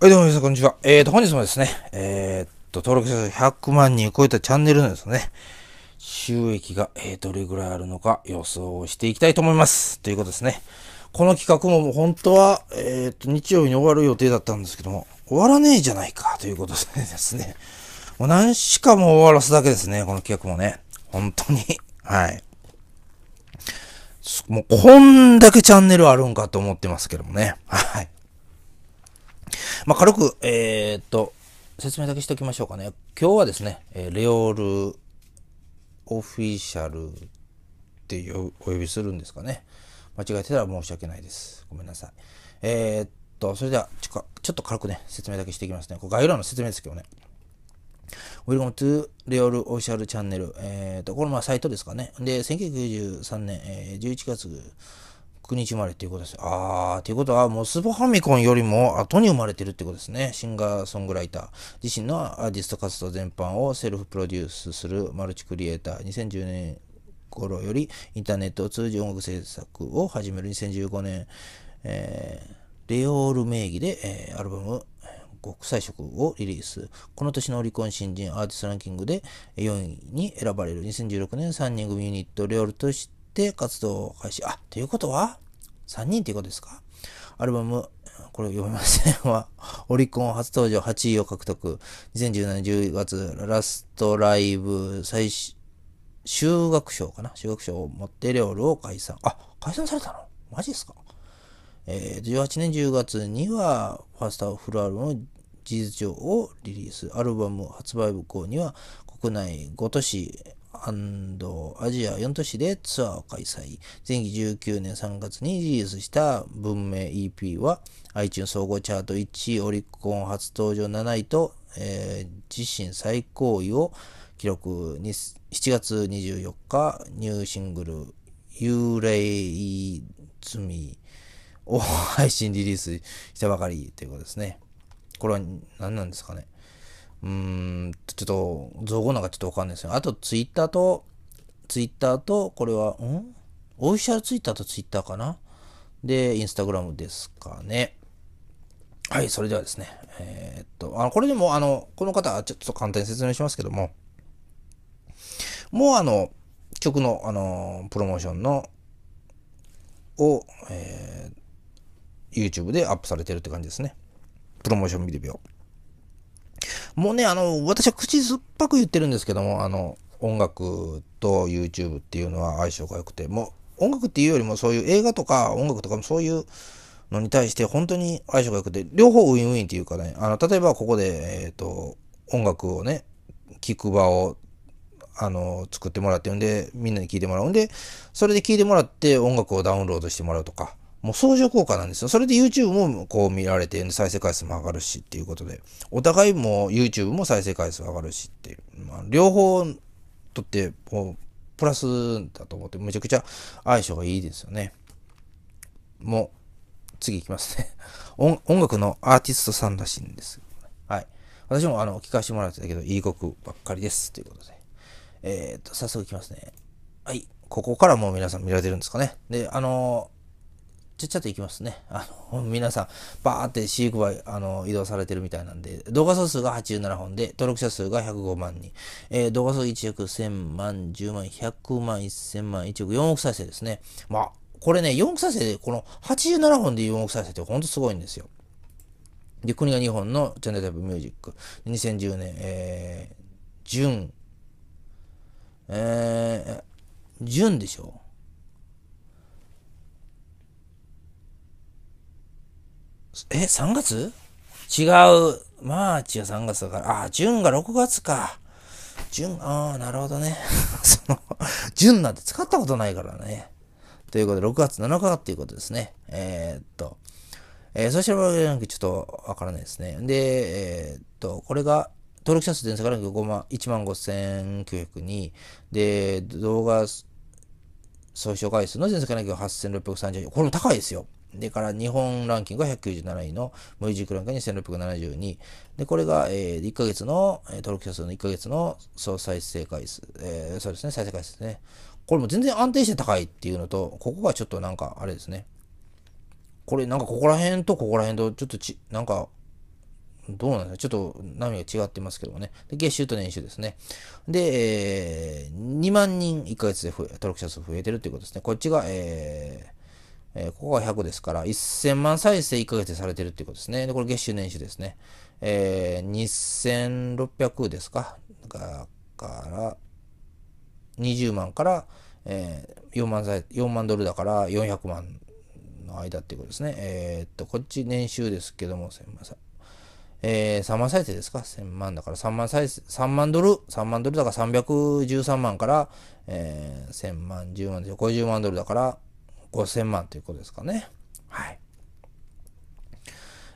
はい、どうも皆さん、こんにちは。えーと、本日もですね、えー、っと、登録者数100万人を超えたチャンネルのですね、収益が、えー、どれぐらいあるのか予想していきたいと思います。ということですね。この企画も本当は、えー、っと、日曜日に終わる予定だったんですけども、終わらねえじゃないかということでですね、もう何しかも終わらすだけですね、この企画もね。本当に。はい。もうこんだけチャンネルあるんかと思ってますけどもね。はい。まあ、軽く、えー、っと、説明だけしておきましょうかね。今日はですね、えレオールオフィシャルってお呼びするんですかね。間違えてたら申し訳ないです。ごめんなさい。えー、っと、それではちょ、ちょっと軽くね、説明だけしていきますね。これ概要欄の説明ですけどね。Welcome to Real Official Channel。えっと、これまあサイトですかね。で、1993年、えー、11月19日生まれっていうことです。あー、ということは、モスボファミコンよりも後に生まれてるってことですね。シンガーソングライター。自身のアーティスト活動全般をセルフプロデュースするマルチクリエイター。2010年頃よりインターネットを通じ音楽制作を始める2015年、えー、レオール名義で、えー、アルバム、国際色をリリース。この年のオリコン新人アーティストランキングで4位に選ばれる2016年3人組ユニットレオールとしてって活動を開始。あ、ということは ?3 人ということですかアルバム、これ読めませんは、オリコン初登場8位を獲得。2017年10月、ラストライブ最修学賞かな修学賞を持ってレオルを解散。あ、解散されたのマジですかえー、18年10月には、ファーストフルアルバム、事実上をリリース。アルバム発売後には、国内5都市アジア4都市でツアーを開催。前期19年3月にリリースした文明 EP は iTunes 総合チャート1位、オリコン初登場7位と、えー、自身最高位を記録に7月24日ニューシングル幽霊罪を 配信リリースしたばかりということですね。これは何なんですかね。うん、ちょっと、造語なんかちょっとわかんないですよ。あと、ツイッターと、ツイッターと、これは、んオフィシャルツイッターとツイッターかなで、インスタグラムですかね。はい、それではですね。えー、っと、あの、これでも、あの、この方、ちょっと簡単に説明しますけども、もうあの、曲の、あの、プロモーションの、を、えー、YouTube でアップされてるって感じですね。プロモーションビデオ。もうね、あの、私は口酸っぱく言ってるんですけども、あの、音楽と YouTube っていうのは相性が良くて、もう音楽っていうよりもそういう映画とか音楽とかもそういうのに対して本当に相性が良くて、両方ウィンウィンっていうかね、あの、例えばここで、えっ、ー、と、音楽をね、聴く場をあの、作ってもらってんで、みんなに聴いてもらうんで、それで聴いてもらって音楽をダウンロードしてもらうとか、もう相乗効果なんですよ。それで YouTube もこう見られて、再生回数も上がるしっていうことで、お互いも YouTube も再生回数上がるしっていう、まあ、両方とってこう、プラスだと思って、めちゃくちゃ相性がいいですよね。もう、次いきますね 音。楽のアーティストさんらしいんです。はい。私もあの、聞かせてもらってたけど、いい曲ばっかりです。ということで。えっ、ー、と、早速いきますね。はい。ここからもう皆さん見られてるんですかね。で、あのーちゃっちゃといきますね。あの、皆さん、バーって飼育場、あの、移動されてるみたいなんで、動画総数が87本で、登録者数が105万人。えー、動画数1億1000万、10万、100万、1000万、1億、4億再生ですね。まあ、これね、4億再生で、この87本で4億再生って本当すごいんですよ。で、国が日本のチャンネルタイプミュージック。2010年、えー、純、えー、純でしょえ、3月違う。マーチは3月だから。あ純が6月か。純、ああ、なるほどね。その、順なんて使ったことないからね。ということで、6月7日っていうことですね。えー、っと、えー、そちらはちょっとわからないですね。で、えー、っと、これが、登録者数全世界ランキング5万、1万5902、で、動画総視回数の全世界ランキング8630、これも高いですよ。でから日本ランキングが197位の無意ージックラングに1672位。で、これが、えー、1ヶ月の、えー、登録者数の1ヶ月の総再生回数、えー、そうですね、再生回数ですね。これも全然安定して高いっていうのと、ここがちょっとなんかあれですね。これなんかここら辺とここら辺とちょっとち、なんか、どうなんですかちょっと波が違ってますけどもね。で月収と年収ですね。で、えー、2万人1ヶ月で登録者数増えてるっていうことですね。こっちが、えー、えー、ここが100ですから、1000万再生1ヶ月でされてるっていうことですね。で、これ月収年収ですね。えー、2600ですか。だから、20万から、えー、4万再、4万ドルだから400万の間っていうことですね。えー、っと、こっち年収ですけども、すみません。えー、3万再生ですか ?1000 万だから3万再生、3万ドル ?3 万ドルだから313万から、えー、1000万、10万で50万ドルだから、5000万ということですかね。はい。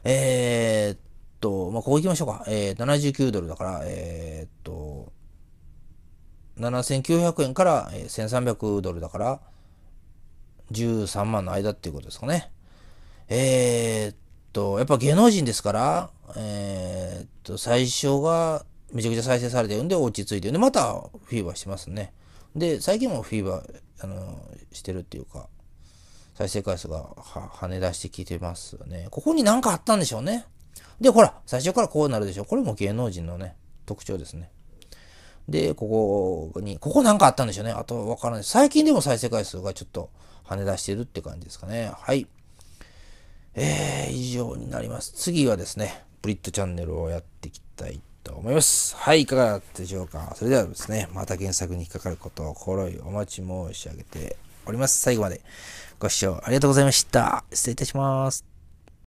えー、っと、まあ、ここ行きましょうか。えー、79ドルだから、えー、っと、7900円から1300ドルだから、13万の間っていうことですかね。えー、っと、やっぱ芸能人ですから、えー、っと、最初がめちゃくちゃ再生されてるんで落ち着いてるんで、またフィーバーしてますね。で、最近もフィーバー、あの、してるっていうか、再生回数が跳ね出してきてますよね。ここに何かあったんでしょうね。で、ほら、最初からこうなるでしょう。これも芸能人のね、特徴ですね。で、ここに、ここなんかあったんでしょうね。あと、わからない。最近でも再生回数がちょっと跳ね出してるって感じですかね。はい。えー、以上になります。次はですね、ブリッドチャンネルをやっていきたいと思います。はい、いかがだったでしょうか。それではですね、また原作に引っかかることを心よりお待ち申し上げております。最後までご視聴ありがとうございました。失礼いたします。